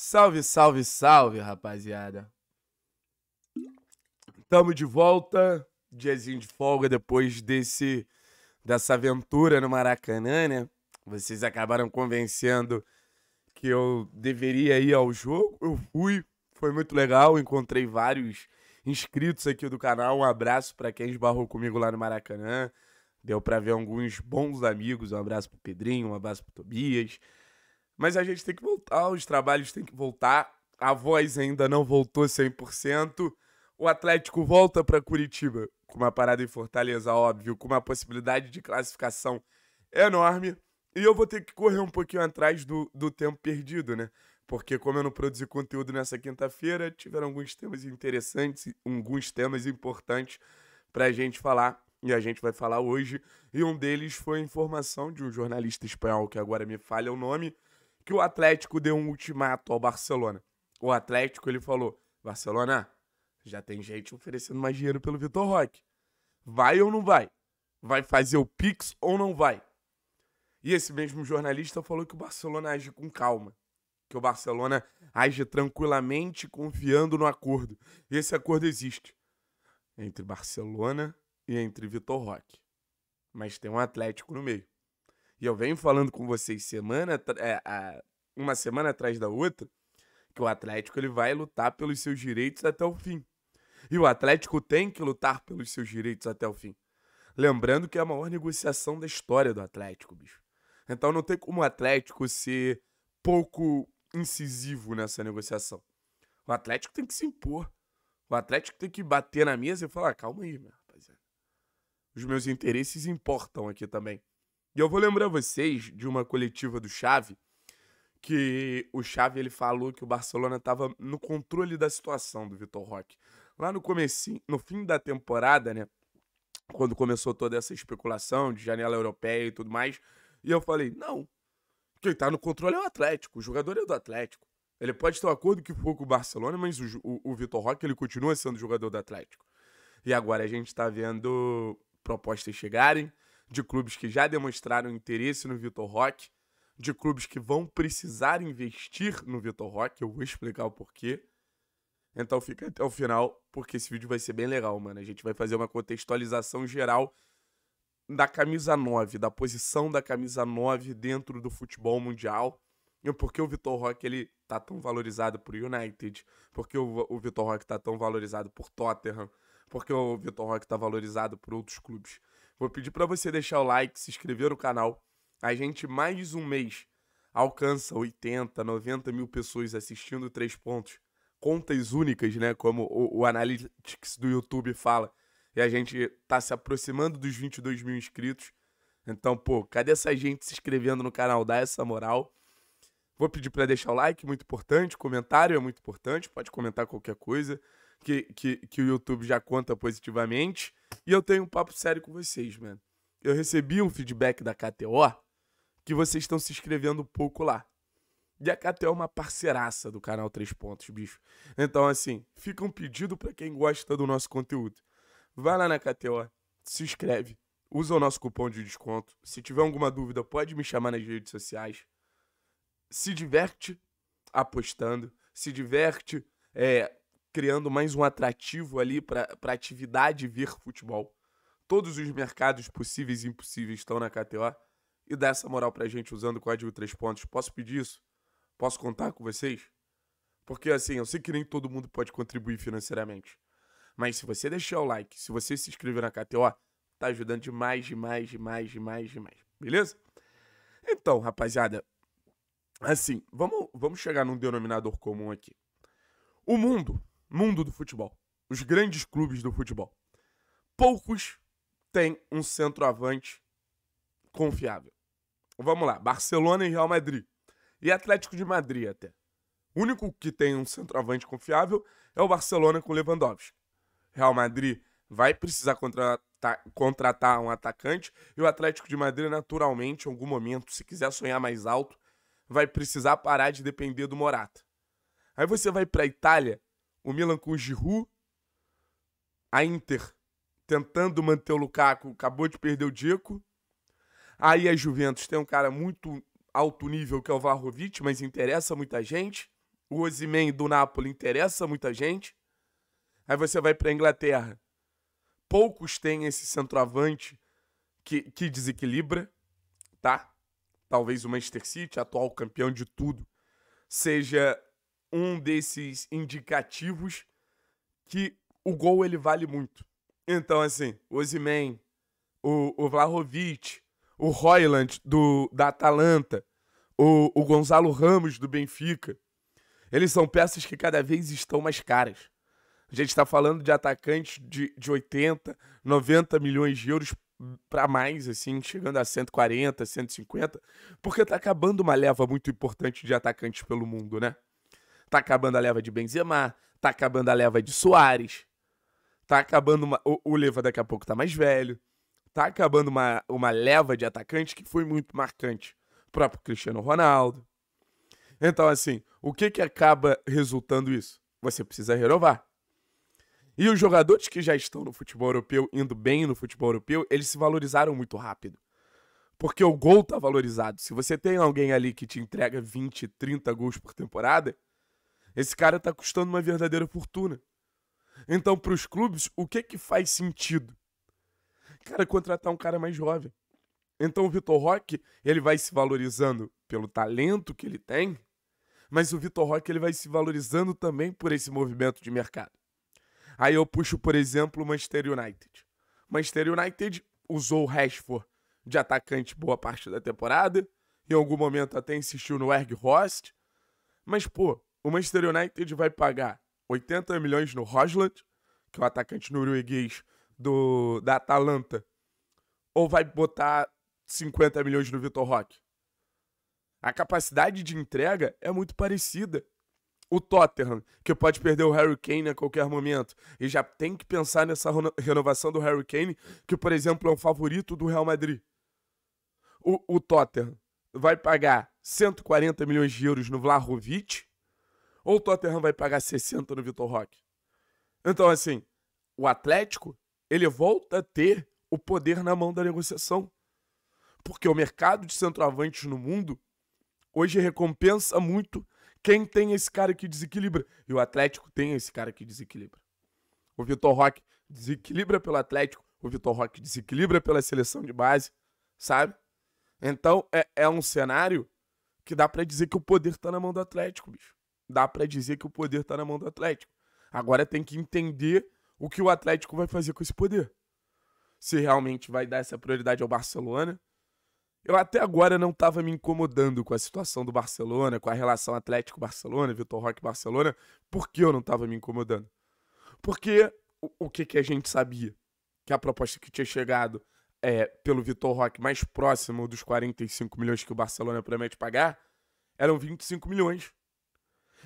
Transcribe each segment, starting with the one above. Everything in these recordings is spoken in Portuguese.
Salve, salve, salve, rapaziada. Tamo de volta, diazinho de folga depois desse dessa aventura no Maracanã, né? Vocês acabaram convencendo que eu deveria ir ao jogo. Eu fui, foi muito legal, encontrei vários inscritos aqui do canal. Um abraço para quem esbarrou comigo lá no Maracanã. Deu para ver alguns bons amigos. Um abraço pro Pedrinho, um abraço pro Tobias, mas a gente tem que voltar, os trabalhos têm que voltar. A voz ainda não voltou 100%. O Atlético volta para Curitiba com uma parada em Fortaleza, óbvio, com uma possibilidade de classificação enorme. E eu vou ter que correr um pouquinho atrás do, do tempo perdido, né? Porque como eu não produzi conteúdo nessa quinta-feira, tiveram alguns temas interessantes, alguns temas importantes para a gente falar. E a gente vai falar hoje. E um deles foi a informação de um jornalista espanhol, que agora me falha o nome, que o Atlético deu um ultimato ao Barcelona. O Atlético, ele falou: Barcelona, já tem gente oferecendo mais dinheiro pelo Vitor Roque. Vai ou não vai? Vai fazer o Pix ou não vai? E esse mesmo jornalista falou que o Barcelona age com calma. Que o Barcelona age tranquilamente, confiando no acordo. E esse acordo existe entre Barcelona e entre Vitor Roque. Mas tem um Atlético no meio e eu venho falando com vocês semana, é, a, uma semana atrás da outra, que o Atlético ele vai lutar pelos seus direitos até o fim. E o Atlético tem que lutar pelos seus direitos até o fim. Lembrando que é a maior negociação da história do Atlético, bicho. Então não tem como o Atlético ser pouco incisivo nessa negociação. O Atlético tem que se impor. O Atlético tem que bater na mesa e falar: ah, calma aí, meu rapaziada. Os meus interesses importam aqui também. E eu vou lembrar vocês de uma coletiva do Xavi, que o Xavi ele falou que o Barcelona estava no controle da situação do Vitor Roque. Lá no começo, no fim da temporada, né, quando começou toda essa especulação de janela europeia e tudo mais, e eu falei: "Não. Quem está no controle é o Atlético, o jogador é do Atlético. Ele pode ter o um acordo que for com o Barcelona, mas o, o, o Vitor Roque ele continua sendo jogador do Atlético. E agora a gente está vendo propostas chegarem, de clubes que já demonstraram interesse no Vitor Roque, de clubes que vão precisar investir no Vitor Roque, eu vou explicar o porquê. Então fica até o final, porque esse vídeo vai ser bem legal, mano. A gente vai fazer uma contextualização geral da camisa 9, da posição da camisa 9 dentro do futebol mundial. E por que o Vitor Roque ele tá tão valorizado por United? Por que o, o Vitor Roque tá tão valorizado por Tottenham? Por que o Vitor Roque tá valorizado por outros clubes? Vou pedir para você deixar o like, se inscrever no canal. A gente, mais um mês, alcança 80, 90 mil pessoas assistindo Três Pontos. Contas únicas, né? Como o, o Analytics do YouTube fala. E a gente tá se aproximando dos 22 mil inscritos. Então, pô, cadê essa gente se inscrevendo no canal? Dá essa moral. Vou pedir para deixar o like, muito importante. Comentário é muito importante. Pode comentar qualquer coisa que, que, que o YouTube já conta positivamente. E eu tenho um papo sério com vocês, mano. Eu recebi um feedback da KTO que vocês estão se inscrevendo pouco lá. E a KTO é uma parceiraça do canal Três Pontos, bicho. Então, assim, fica um pedido para quem gosta do nosso conteúdo. Vai lá na KTO, se inscreve, usa o nosso cupom de desconto. Se tiver alguma dúvida, pode me chamar nas redes sociais. Se diverte apostando, se diverte é, criando mais um atrativo ali para a atividade ver futebol. Todos os mercados possíveis e impossíveis estão na KTO. E dá essa moral pra gente usando o código 3 pontos. Posso pedir isso? Posso contar com vocês? Porque assim, eu sei que nem todo mundo pode contribuir financeiramente. Mas se você deixar o like, se você se inscrever na KTO, tá ajudando demais, demais, demais, demais, demais. Beleza? Então, rapaziada, assim, vamos, vamos chegar num denominador comum aqui. O mundo mundo do futebol, os grandes clubes do futebol. Poucos têm um centroavante confiável. Vamos lá, Barcelona e Real Madrid. E Atlético de Madrid até. O único que tem um centroavante confiável é o Barcelona com Lewandowski. Real Madrid vai precisar contratar, contratar um atacante e o Atlético de Madrid, naturalmente, em algum momento, se quiser sonhar mais alto, vai precisar parar de depender do Morata. Aí você vai para a Itália o Milan com o Giroud, a Inter tentando manter o Lukaku, acabou de perder o Dico. Aí a Juventus tem um cara muito alto nível que é o Varrovic, mas interessa muita gente. O Osimhen do Napoli interessa muita gente. Aí você vai para a Inglaterra. Poucos têm esse centroavante que, que desequilibra, tá? Talvez o Manchester City, atual campeão de tudo, seja um desses indicativos que o gol ele vale muito. Então, assim, o Ozyman, o, o Vlahovic, o Royland do, da Atalanta, o, o Gonzalo Ramos do Benfica, eles são peças que cada vez estão mais caras. A gente está falando de atacantes de, de 80, 90 milhões de euros para mais, assim, chegando a 140, 150, porque tá acabando uma leva muito importante de atacantes pelo mundo, né? Tá acabando a leva de Benzema, tá acabando a leva de Soares, tá acabando uma... o, o Leva daqui a pouco tá mais velho, tá acabando uma, uma leva de atacantes que foi muito marcante. O próprio Cristiano Ronaldo. Então, assim, o que que acaba resultando isso? Você precisa renovar. E os jogadores que já estão no futebol europeu, indo bem no futebol europeu, eles se valorizaram muito rápido. Porque o gol tá valorizado. Se você tem alguém ali que te entrega 20, 30 gols por temporada, esse cara tá custando uma verdadeira fortuna. Então, para os clubes, o que que faz sentido? Cara, contratar um cara mais jovem. Então, o Vitor Roque, ele vai se valorizando pelo talento que ele tem, mas o Vitor Roque ele vai se valorizando também por esse movimento de mercado. Aí eu puxo, por exemplo, o Manchester United. Manchester United usou o Rashford de atacante boa parte da temporada, em algum momento até insistiu no Erg Host, mas pô, o Manchester United vai pagar 80 milhões no Rosland, que é o atacante norueguês do, da Atalanta, ou vai botar 50 milhões no Vitor Roque? A capacidade de entrega é muito parecida. O Tottenham, que pode perder o Harry Kane a qualquer momento, e já tem que pensar nessa renovação do Harry Kane, que, por exemplo, é um favorito do Real Madrid. O, o Tottenham vai pagar 140 milhões de euros no Vlahovic, ou o Tottenham vai pagar 60 no Vitor Roque? Então, assim, o Atlético, ele volta a ter o poder na mão da negociação. Porque o mercado de centroavantes no mundo hoje recompensa muito quem tem esse cara que desequilibra. E o Atlético tem esse cara que desequilibra. O Vitor Roque desequilibra pelo Atlético, o Vitor Roque desequilibra pela seleção de base, sabe? Então é, é um cenário que dá para dizer que o poder tá na mão do Atlético, bicho dá para dizer que o poder está na mão do Atlético. Agora tem que entender o que o Atlético vai fazer com esse poder. Se realmente vai dar essa prioridade ao Barcelona. Eu até agora não estava me incomodando com a situação do Barcelona, com a relação Atlético-Barcelona, Vitor Roque-Barcelona. Por que eu não estava me incomodando? Porque o, o, que, que a gente sabia? Que a proposta que tinha chegado é, pelo Vitor Roque mais próximo dos 45 milhões que o Barcelona promete pagar eram 25 milhões.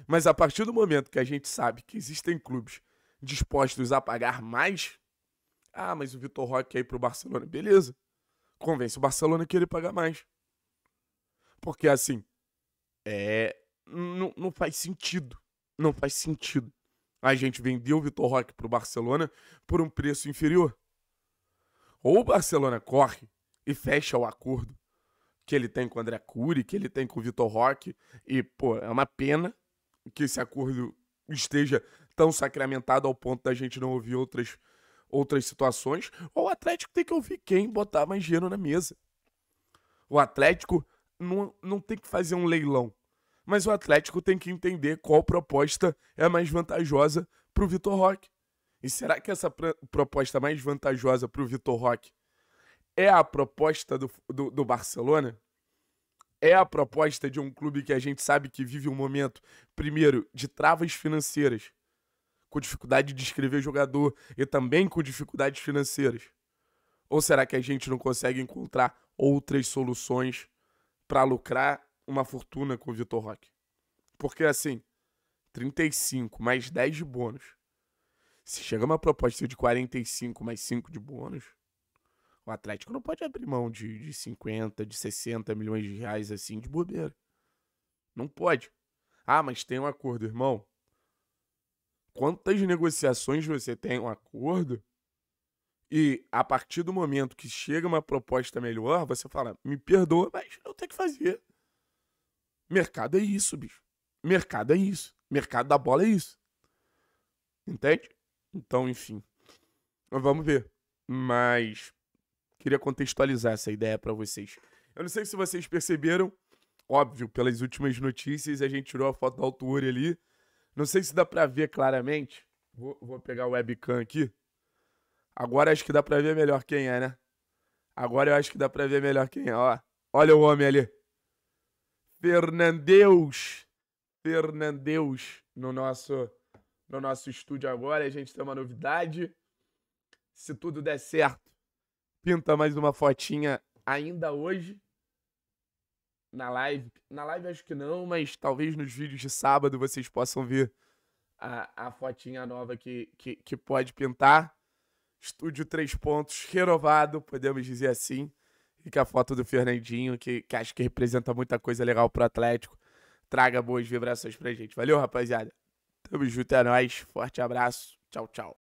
Mas a partir do momento que a gente sabe que existem clubes dispostos a pagar mais, ah, mas o Vitor Roque quer ir pro Barcelona, beleza. Convence o Barcelona que ele pagar mais. Porque assim, é, não, não faz sentido. Não faz sentido. A gente vendeu o Vitor Roque pro Barcelona por um preço inferior. Ou o Barcelona corre e fecha o acordo que ele tem com o André Cury, que ele tem com o Vitor Roque, e, pô, é uma pena, que esse acordo esteja tão sacramentado ao ponto da gente não ouvir outras, outras situações, ou o Atlético tem que ouvir quem botar mais dinheiro na mesa. O Atlético não, não tem que fazer um leilão, mas o Atlético tem que entender qual proposta é a mais vantajosa para o Vitor Roque. E será que essa proposta mais vantajosa para o Vitor Roque é a proposta do, do, do Barcelona? é a proposta de um clube que a gente sabe que vive um momento, primeiro, de travas financeiras, com dificuldade de escrever jogador e também com dificuldades financeiras? Ou será que a gente não consegue encontrar outras soluções para lucrar uma fortuna com o Vitor Roque? Porque assim, 35 mais 10 de bônus. Se chega uma proposta de 45 mais 5 de bônus, o Atlético não pode abrir mão de, de 50, de 60 milhões de reais assim de bobeira. Não pode. Ah, mas tem um acordo, irmão. Quantas negociações você tem um acordo? E a partir do momento que chega uma proposta melhor, você fala: me perdoa, mas eu tenho que fazer. Mercado é isso, bicho. Mercado é isso. Mercado da bola é isso. Entende? Então, enfim. Vamos ver. Mas queria contextualizar essa ideia para vocês. Eu não sei se vocês perceberam, óbvio, pelas últimas notícias, a gente tirou a foto do Altuori ali. Não sei se dá para ver claramente. Vou, vou pegar o webcam aqui. Agora acho que dá para ver melhor quem é, né? Agora eu acho que dá para ver melhor quem é, ó. Olha o homem ali. Fernandeus. Fernandeus no nosso, no nosso estúdio agora. A gente tem uma novidade. Se tudo der certo, pinta mais uma fotinha ainda hoje. Na live. Na live acho que não, mas talvez nos vídeos de sábado vocês possam ver a, a fotinha nova que, que, que pode pintar. Estúdio Três Pontos renovado, podemos dizer assim. E que a foto do Fernandinho, que, que acho que representa muita coisa legal pro Atlético, traga boas vibrações pra gente. Valeu, rapaziada. Tamo junto, é nóis. Forte abraço. Tchau, tchau.